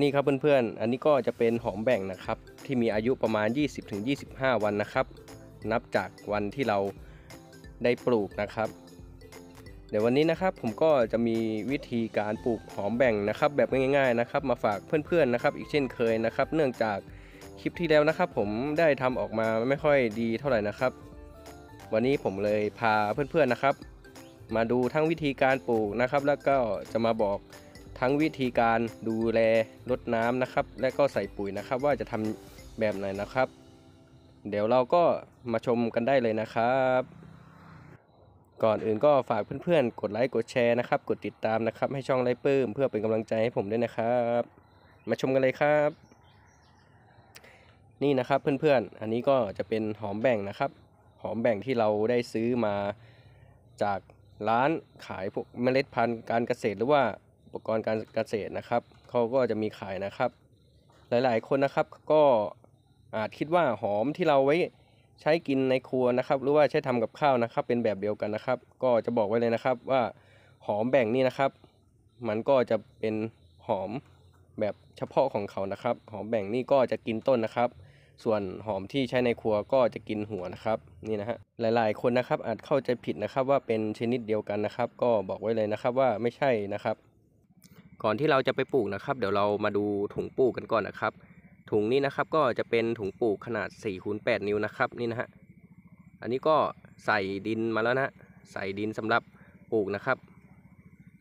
นี่ครับเพื่อนๆ อันนี้ก็จะเป็นหอมแบ่งนะครับที่มีอายุประมาณ 20-25 วันนะครับ นับจากวันที่เราได้ปลูกนะครับ เดี๋ยววันนี้นะครับผมก็จะมีวิธีการปลูกหอมแบ่งนะครับแบบง่ายๆนะครับมาฝากเพื่อนๆนะครับ อีกเช่นเคยนะครับ เนื่องจากคลิปที่แล้วนะครับ ผมได้ทำออกมาไม่ค่อยดีเท่าไหร่นะครับ วันนี้ผมเลยพาเพื่อนๆนะครับ มาดูทั้งวิธีการปลูกนะครับแล้วก็จะมาบอกั้งวิธีการดูแลรดน้ำนะครับ และก็ใส่ปุ๋ยนะครับ ว่าจะทำแบบไหนนะครับ เดี๋ยวเราก็มาชมกันได้เลยนะครับ ก่อนอื่นก็ฝากเพื่อน ๆ กดไลค์กดแชร์นะครับ กดติดตามนะครับ ให้ช่องไลค์เพิมเพื่อเป็นกำลังใจให้ผมด้วยนะครับ มาชมกันเลยครับ นี่นะครับเพื่อนๆ อันนี้ก็จะเป็นหอมแบ่งนะครับ หอมแบ่งที่เราได้ซื้อมาจากร้านขายพวกเมล็ดพันธุ์การเกษตรหรือว่าปกรณ์ การเกษตรนะครับเขาก็จะมีขายนะครับ หลายๆคนนะครับก็อาจคิดว่าหอมที่เราไว้ใช้กินในครัวนะครับ หรือว่าใช้ทำกับข้าวนะครับ เป็นแบบเดียวกันนะครับ ก็จะบอกไว้เลยนะครับว่าหอมแบ่งนี่นะครับ มันก็จะเป็นหอมแบบเฉพาะของเขานะครับ หอมแบ่งนี่ก็จะกินต้นนะครับ ส่วนหอมที่ใช้ในครัวก็จะกินหัวนะครับนี่นะฮะหลาย ๆคนนะครับอาจเข้าใจผิดนะครับว่าเป็นชนิดเดียวกันนะครับ ก็บอกไว้เลยนะครับว่าไม่ใช่นะครับก่อนที่เราจะไปปลูกนะครับ เดี๋ยวเรามาดูถุงปลูกกันก่อนนะครับ ถุงนี้นะครับก็จะเป็นถุงปลูกขนาด4คูณ8นิ้วนะครับนี่นะฮะอันนี้ก็ใส่ดินมาแล้วนะใส่ดินสำหรับปลูกนะครับ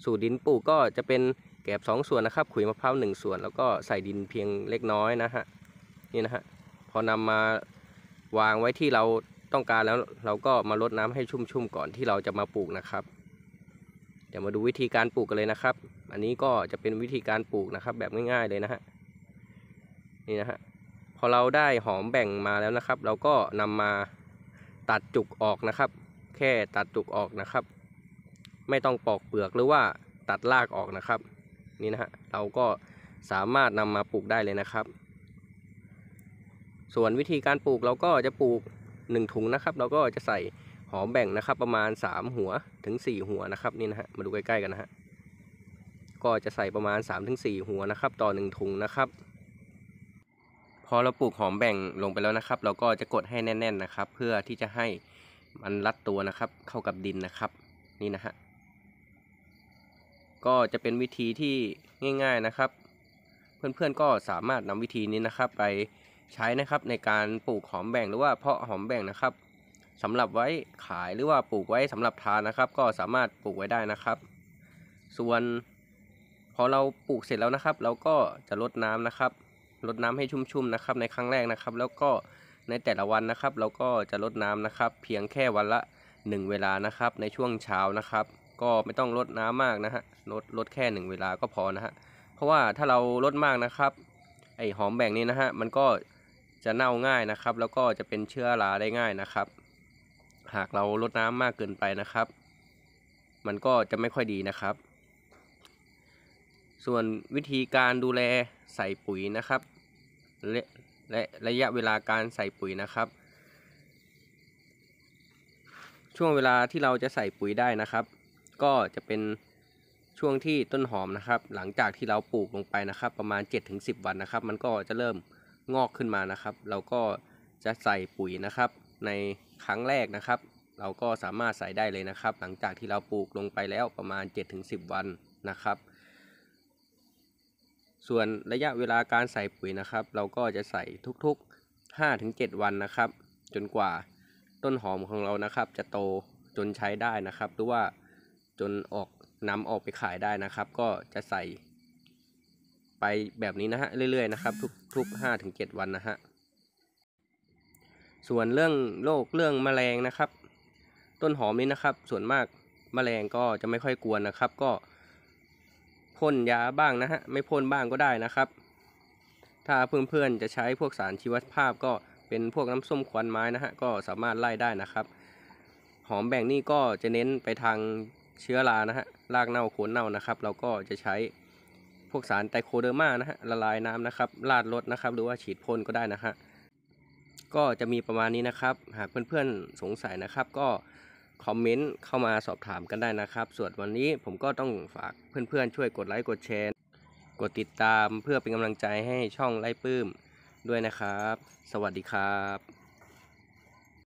สูตรดินปลูกก็จะเป็นแกบ2 ส่วนนะครับขุยมะพร้าว1ส่วน แล้วก็ใส่ดินเพียงเล็กน้อยนะฮะนี่นะฮะพอนำมาวางไว้ที่เราต้องการแล้ว เราก็มาลดน้ำให้ชุ่มๆก่อนที่เราจะมาปลูกนะครับเดี๋ยวมาดูวิธีการปลูกกันเลยนะครับ อันนี้ก็จะเป็นวิธีการปลูกนะครับ แบบง่ายๆเลยนะฮะ นี่นะฮะ พอเราได้หอมแบ่งมาแล้วนะครับ เราก็นำมาตัดจุกออกนะครับ แค่ตัดจุกออกนะครับ ไม่ต้องปอกเปลือกหรือว่าตัดรากออกนะครับ นี่นะฮะ เราก็สามารถนำมาปลูกได้เลยนะครับ ส่วนวิธีการปลูกเราก็จะปลูก1ถุงนะครับ เราก็จะใส่หอมแบ่งนะครับประมาณ3หัวถึง 4 หัวนะครับนี่นะฮะมาดูใกล้ๆกันนะฮะก็จะใส่ประมาณ 3-4 หัวนะครับ ต่อ1ถุงนะครับ พอเราปลูกหอมแบ่งลงไปแล้วนะครับ เราก็จะกดให้แน่น ๆนะครับ เพื่อที่จะให้มันรัดตัวนะครับ เข้ากับดินนะครับนี่นะฮะก็จะเป็นวิธีที่ง่าย ๆนะครับ เพื่อนๆก็สามารถนำวิธีนี้นะครับไปใช้นะครับในการปลูกหอมแบ่งหรือว่าเพาะหอมแบ่งนะครับสำหรับไว้ขายหรือว่าปลูกไว้สำหรับทานนะครับ ก็สามารถปลูกไว้ได้นะครับ ส่วนพอเราปลูกเสร็จแล้วนะครับเราก็จะลดน้ำนะครับลดน้ำให้ชุ่มๆนะครับ ในครั้งแรกนะครับ แล้วก็ในแต่ละวันนะครับ เราก็จะลดน้ำนะครับ เพียงแค่วันละ1เวลานะครับ ในช่วงเช้านะครับ ก็ไม่ต้องลดน้ำมากนะฮะลดลดแค่1เวลาก็พอนะฮะเพราะว่าถ้าเราลดมากนะครับ ไอหอมแบ่งนี้นะฮะมันก็จะเน่าง่ายนะครับ แล้วก็จะเป็นเชื้อราได้ง่ายนะครับหากเราลดน้ำมากเกินไปนะครับ มันก็จะไม่ค่อยดีนะครับ ส่วนวิธีการดูแลใส่ปุ๋ยนะครับและและระยะเวลาการใส่ปุ๋ยนะครับ ช่วงเวลาที่เราจะใส่ปุ๋ยได้นะครับ ก็จะเป็นช่วงที่ต้นหอมนะครับ หลังจากที่เราปลูกลงไปนะครับ ประมาณ 7-10 วันนะครับ มันก็จะเริ่มงอกขึ้นมานะครับ เราก็จะใส่ปุ๋ยนะครับในครั้งแรกนะครับ เราก็สามารถใส่ได้เลยนะครับ หลังจากที่เราปลูกลงไปแล้วประมาณ 7-10 วันนะครับ ส่วนระยะเวลาการใส่ปุ๋ยนะครับ เราก็จะใส่ทุกๆ 5-7 วันนะครับ จนกว่าต้นหอมของเรานะครับ จะโตจนใช้ได้นะครับ หรือว่าจนออกนำออกไปขายได้นะครับ ก็จะใส่ไปแบบนี้นะฮะเรื่อย ๆนะครับ ทุก ๆ 5-7 วันนะฮะส่วนเรื่องโรคเรื่องแมลงนะครับ ต้นหอมนี้นะครับ ส่วนมากมแมลงก็จะไม่ค่อยกวนนะครับ ก็พ่นยาบ้างนะฮะไม่พ่นบ้างก็ได้นะครับ ถ้าเพื่อนๆจะใช้พวกสารชีวภาพ ก็เป็นพวกน้ำส้มควันไม้นะฮะก็สามารถไล่ได้นะครับ หอมแบ่งนี่ก็จะเน้นไปทางเชื้อรานะฮะรากเน่าโคนเน่านะครับ เราก็จะใช้พวกสารไตโคเดอร์มานะฮะละลายน้ำนะครับราดรถนะครับ หรือว่าฉีดพ่นก็ได้นะฮะก็จะมีประมาณนี้นะครับ หากเพื่อนๆสงสัยนะครับ ก็คอมเมนต์เข้ามาสอบถามกันได้นะครับส่วนวันนี้ผมก็ต้องฝากเพื่อนๆช่วยกดไลค์กดแชร์กดติดตามเพื่อเป็นกำลังใจให้ช่องไล่ปื้มด้วยนะครับ สวัสดีครับ